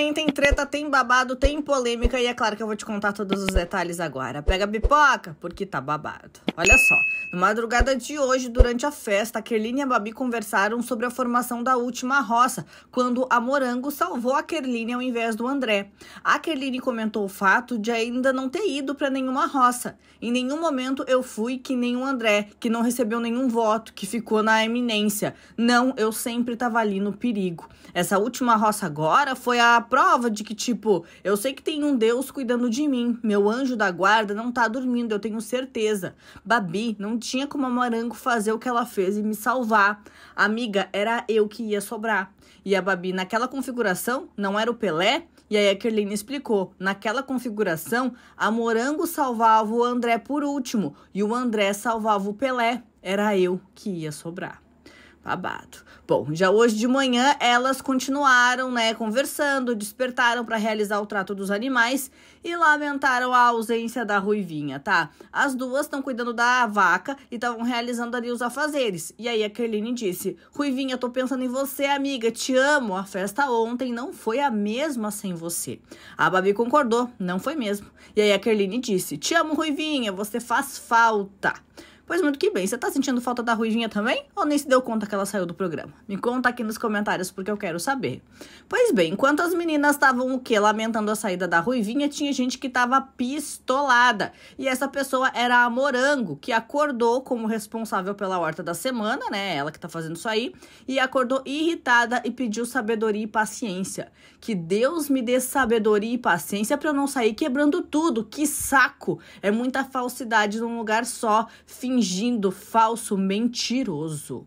he tem treta, tem babado, tem polêmica e é claro que eu vou te contar todos os detalhes agora. Pega a pipoca, porque tá babado. Olha só, na madrugada de hoje, durante a festa, a Kerline e a Babi conversaram sobre a formação da última roça, quando a Morango salvou a Kerline ao invés do André. A Kerline comentou o fato de ainda não ter ido para nenhuma roça. Em nenhum momento eu fui que nem o André, que não recebeu nenhum voto, que ficou na eminência. Não, eu sempre tava ali no perigo. Essa última roça agora foi a prova de que, tipo, eu sei que tem um Deus cuidando de mim, meu anjo da guarda não tá dormindo, eu tenho certeza. Babi, não tinha como a Morango fazer o que ela fez e me salvar. Amiga, era eu que ia sobrar. E a Babi, naquela configuração, não era o Pelé? E aí a Kerline explicou: naquela configuração, a Morango salvava o André por último e o André salvava o Pelé. Era eu que ia sobrar. Babado. Bom, já hoje de manhã elas continuaram, né, conversando, despertaram para realizar o trato dos animais e lamentaram a ausência da Ruivinha, tá? As duas estão cuidando da vaca e estavam realizando ali os afazeres. E aí a Kerline disse: "Ruivinha, tô pensando em você, amiga, te amo. A festa ontem não foi a mesma sem você." A Babi concordou: "Não foi mesmo." E aí a Kerline disse: "Te amo, Ruivinha, você faz falta." Pois muito que bem, você tá sentindo falta da Ruivinha também? Ou nem se deu conta que ela saiu do programa? Me conta aqui nos comentários porque eu quero saber. Pois bem, enquanto as meninas estavam o quê? Lamentando a saída da Ruivinha, tinha gente que tava pistolada. E essa pessoa era a Morango, que acordou como responsável pela horta da semana, né? Ela que tá fazendo isso aí. E acordou irritada e pediu sabedoria e paciência. Que Deus me dê sabedoria e paciência para eu não sair quebrando tudo. Que saco! É muita falsidade num lugar só. Fim fingindo falso mentiroso.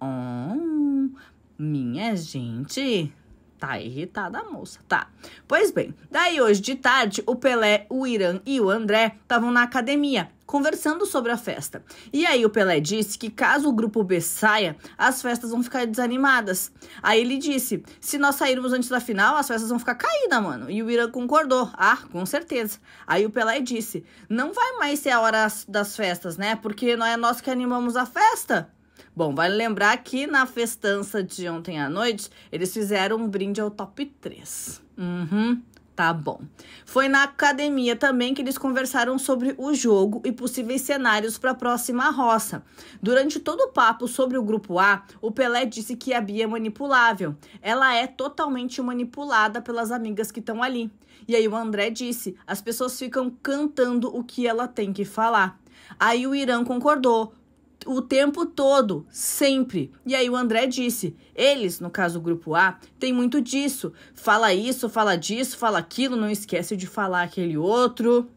Oh, minha gente, Tá irritada a moça, tá. Pois bem, daí hoje de tarde, o Pelé, o Irã e o André estavam na academia conversando sobre a festa. E aí o Pelé disse que caso o grupo B saia, as festas vão ficar desanimadas. Aí ele disse: "Se nós sairmos antes da final, as festas vão ficar caída, mano". E o Irã concordou: "Ah, com certeza". Aí o Pelé disse: "Não vai mais ser a hora das festas, né? Porque não é nós que animamos a festa". Bom, vale lembrar que na festança de ontem à noite, eles fizeram um brinde ao top 3. Uhum. Tá bom. Foi na academia também que eles conversaram sobre o jogo e possíveis cenários para a próxima roça. Durante todo o papo sobre o grupo A, o Pelé disse que a Bia é manipulável. Ela é totalmente manipulada pelas amigas que estão ali. E aí o André disse: as pessoas ficam cantando o que ela tem que falar. Aí o Irã concordou, o tempo todo, sempre. E aí o André disse: eles, no caso o grupo A, tem muito disso. Fala isso, fala disso, fala aquilo, não esquece de falar aquele outro.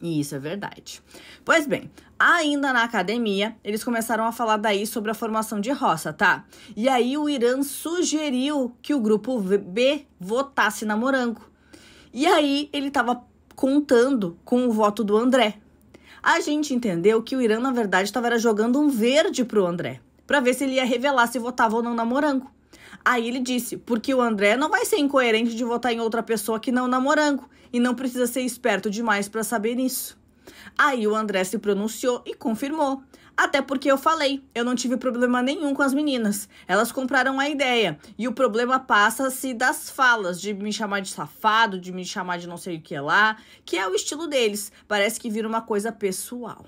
E isso é verdade. Pois bem, ainda na academia, eles começaram a falar daí sobre a formação de roça, tá? E aí o Irã sugeriu que o grupo B votasse na Morango. E aí ele tava contando com o voto do André, a gente entendeu que o Irã, na verdade, estava jogando um verde pro André, para ver se ele ia revelar se votava ou não na Morango. Aí ele disse, porque o André não vai ser incoerente de votar em outra pessoa que não na Morango, e não precisa ser esperto demais para saber isso. Aí o André se pronunciou e confirmou. Até porque eu falei, eu não tive problema nenhum com as meninas. Elas compraram a ideia. E o problema passa-se das falas, de me chamar de safado, de me chamar de não sei o que lá, que é o estilo deles. Parece que vira uma coisa pessoal.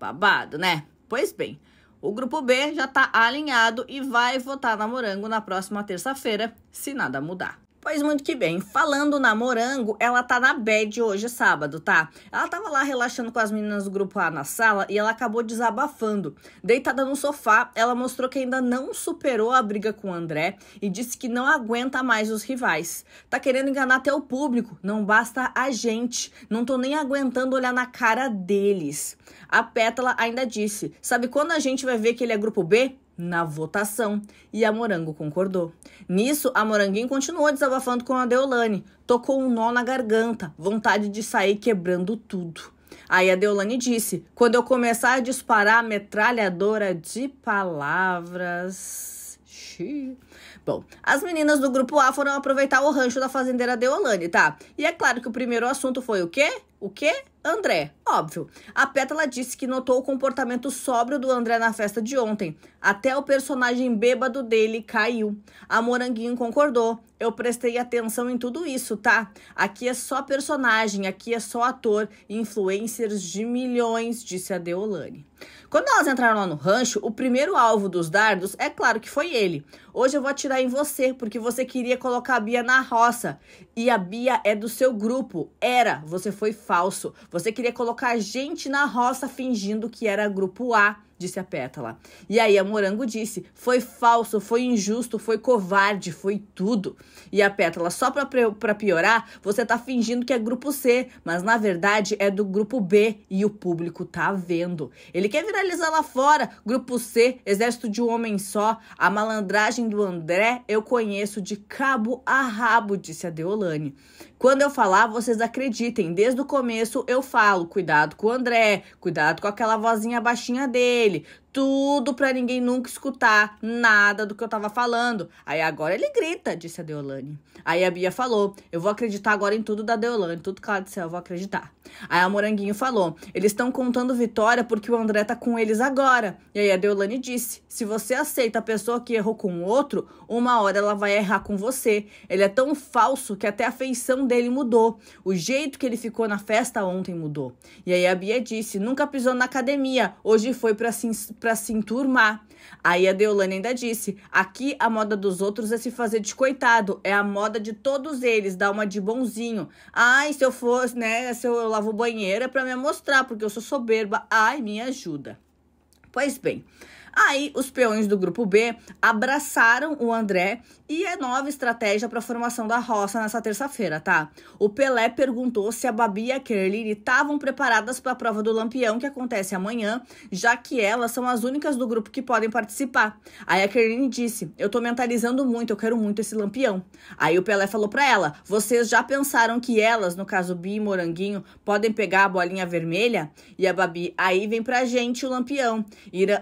Babado, né? Pois bem, o grupo B já tá alinhado e vai votar na Morango na próxima terça-feira, se nada mudar. Pois muito que bem. Falando na Morango, ela tá na bed hoje, sábado, tá? Ela tava lá relaxando com as meninas do grupo A na sala e ela acabou desabafando. Deitada no sofá, ela mostrou que ainda não superou a briga com o André e disse que não aguenta mais os rivais. Tá querendo enganar até o público, não basta a gente. Não tô nem aguentando olhar na cara deles. A Pétala ainda disse: "Sabe quando a gente vai ver que ele é grupo B? na votação e a Morango concordou. Nisso, a Moranguinho continuou desabafando com a Deolane. Tocou um nó na garganta, vontade de sair quebrando tudo. Aí a Deolane disse: quando eu começar a disparar a metralhadora de palavras. Xiii. Bom, as meninas do grupo A foram aproveitar o rancho da fazendeira Deolane, tá? E é claro que o primeiro assunto foi o quê? O quê? André. Óbvio. A Pétala disse que notou o comportamento sóbrio do André na festa de ontem. Até o personagem bêbado dele caiu. A Moranguinho concordou eu prestei atenção em tudo isso, tá? Aqui é só personagem, aqui é só ator, influencers de milhões, disse a Deolane. Quando elas entraram lá no rancho, o primeiro alvo dos dardos é claro que foi ele. Hoje eu vou atirar em você, porque você queria colocar a Bia na roça. E a Bia é do seu grupo. Era, você foi falso. Você queria colocar gente na roça fingindo que era grupo A disse a pétala. E aí a morango disse: foi falso, foi injusto, foi covarde, foi tudo. E a pétala, só para piorar, você tá fingindo que é grupo C, mas na verdade é do grupo B e o público tá vendo. Ele quer viralizar lá fora. Grupo C, exército de um homem só. A malandragem do André eu conheço de cabo a rabo, disse a Deolane. Quando eu falar, vocês acreditem. Desde o começo eu falo: cuidado com o André, cuidado com aquela vozinha baixinha dele tudo para ninguém nunca escutar nada do que eu tava falando. Aí agora ele grita, disse a Deolane. Aí a Bia falou: Eu vou acreditar agora em tudo da Deolane, tudo que ela disse, eu vou acreditar. Aí a Moranguinho falou: Eles estão contando vitória porque o André tá com eles agora. E aí a Deolane disse: Se você aceita a pessoa que errou com o outro, uma hora ela vai errar com você. Ele é tão falso que até a feição dele mudou. O jeito que ele ficou na festa ontem mudou. E aí a Bia disse: Nunca pisou na academia, hoje foi pra se para se enturmar. Aí a Deolane ainda disse: aqui a moda dos outros é se fazer de coitado, é a moda de todos eles, dar uma de bonzinho. Ai, se eu fosse, né, se eu lavo banheiro é para me mostrar, porque eu sou soberba. Ai, me ajuda. Pois bem, Aí os peões do grupo B abraçaram o André e é nova estratégia para a formação da roça nessa terça-feira, tá? O Pelé perguntou se a Babi e a Kerline estavam preparadas para a prova do Lampião que acontece amanhã, já que elas são as únicas do grupo que podem participar. Aí a Kerline disse: "Eu tô mentalizando muito, eu quero muito esse Lampião". Aí o Pelé falou para ela: "Vocês já pensaram que elas, no caso Bi e Moranguinho, podem pegar a bolinha vermelha?" E a Babi: "Aí vem pra gente o Lampião".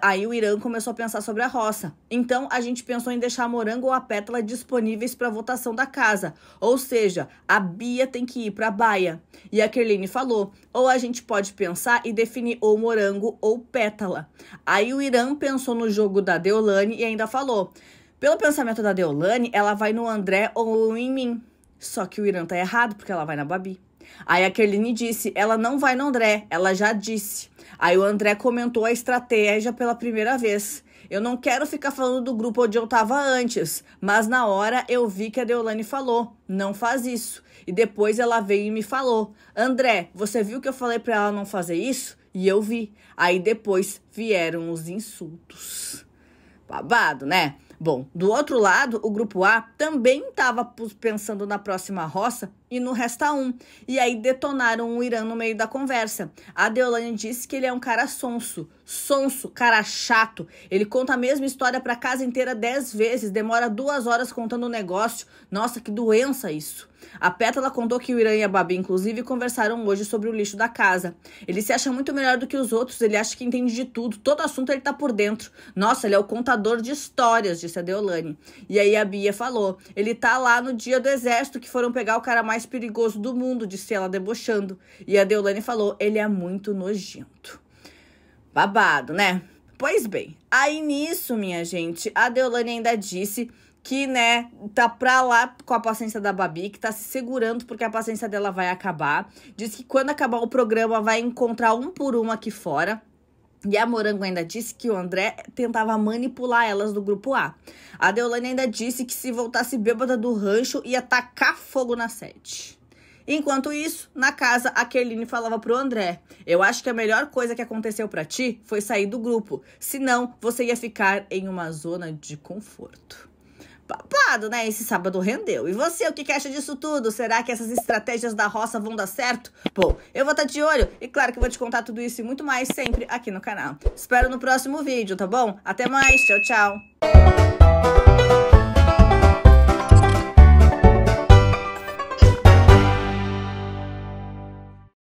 aí o Irã começou a pensar sobre a roça. Então, a gente pensou em deixar a morango ou a pétala disponíveis para votação da casa. Ou seja, a Bia tem que ir para a baia. E a Kerline falou: ou a gente pode pensar e definir ou morango ou pétala. Aí o Irã pensou no jogo da Deolane e ainda falou: pelo pensamento da Deolane, ela vai no André ou em mim. Só que o Irã tá errado porque ela vai na Babi. Aí a Kerline disse: ela não vai no André, ela já disse. Aí o André comentou a estratégia pela primeira vez. Eu não quero ficar falando do grupo onde eu tava antes, mas na hora eu vi que a Deolane falou: não faz isso. E depois ela veio e me falou: André, você viu que eu falei para ela não fazer isso? E eu vi. Aí depois vieram os insultos. Babado, né? Bom, do outro lado, o grupo A também estava pensando na próxima roça e não resta um. E aí detonaram o Irã no meio da conversa. A Deolane disse que ele é um cara sonso, sonso, cara chato. Ele conta a mesma história para casa inteira dez vezes, demora duas horas contando o um negócio. Nossa, que doença isso. A Pétala contou que o Irã e a Babi, inclusive, conversaram hoje sobre o lixo da casa. Ele se acha muito melhor do que os outros, ele acha que entende de tudo, todo assunto ele tá por dentro. Nossa, ele é o contador de histórias, disse a Deolane. E aí a Bia falou: ele tá lá no dia do exército que foram pegar o cara mais mais perigoso do mundo, disse ela debochando. E a Deolane falou: ele é muito nojento. Babado, né? Pois bem, aí nisso, minha gente, a Deolane ainda disse que, né, tá pra lá com a paciência da Babi, que tá se segurando porque a paciência dela vai acabar. Diz que quando acabar o programa vai encontrar um por um aqui fora. E a Morango ainda disse que o André tentava manipular elas do grupo A. A Deolane ainda disse que se voltasse bêbada do rancho ia tacar fogo na sede. Enquanto isso, na casa, a Kerline falava pro André: Eu acho que a melhor coisa que aconteceu para ti foi sair do grupo, senão você ia ficar em uma zona de conforto. Papado, né? Esse sábado rendeu. E você, o que, que acha disso tudo? Será que essas estratégias da roça vão dar certo? Bom, eu vou estar tá de olho e claro que eu vou te contar tudo isso e muito mais sempre aqui no canal. Espero no próximo vídeo, tá bom? Até mais, tchau, tchau.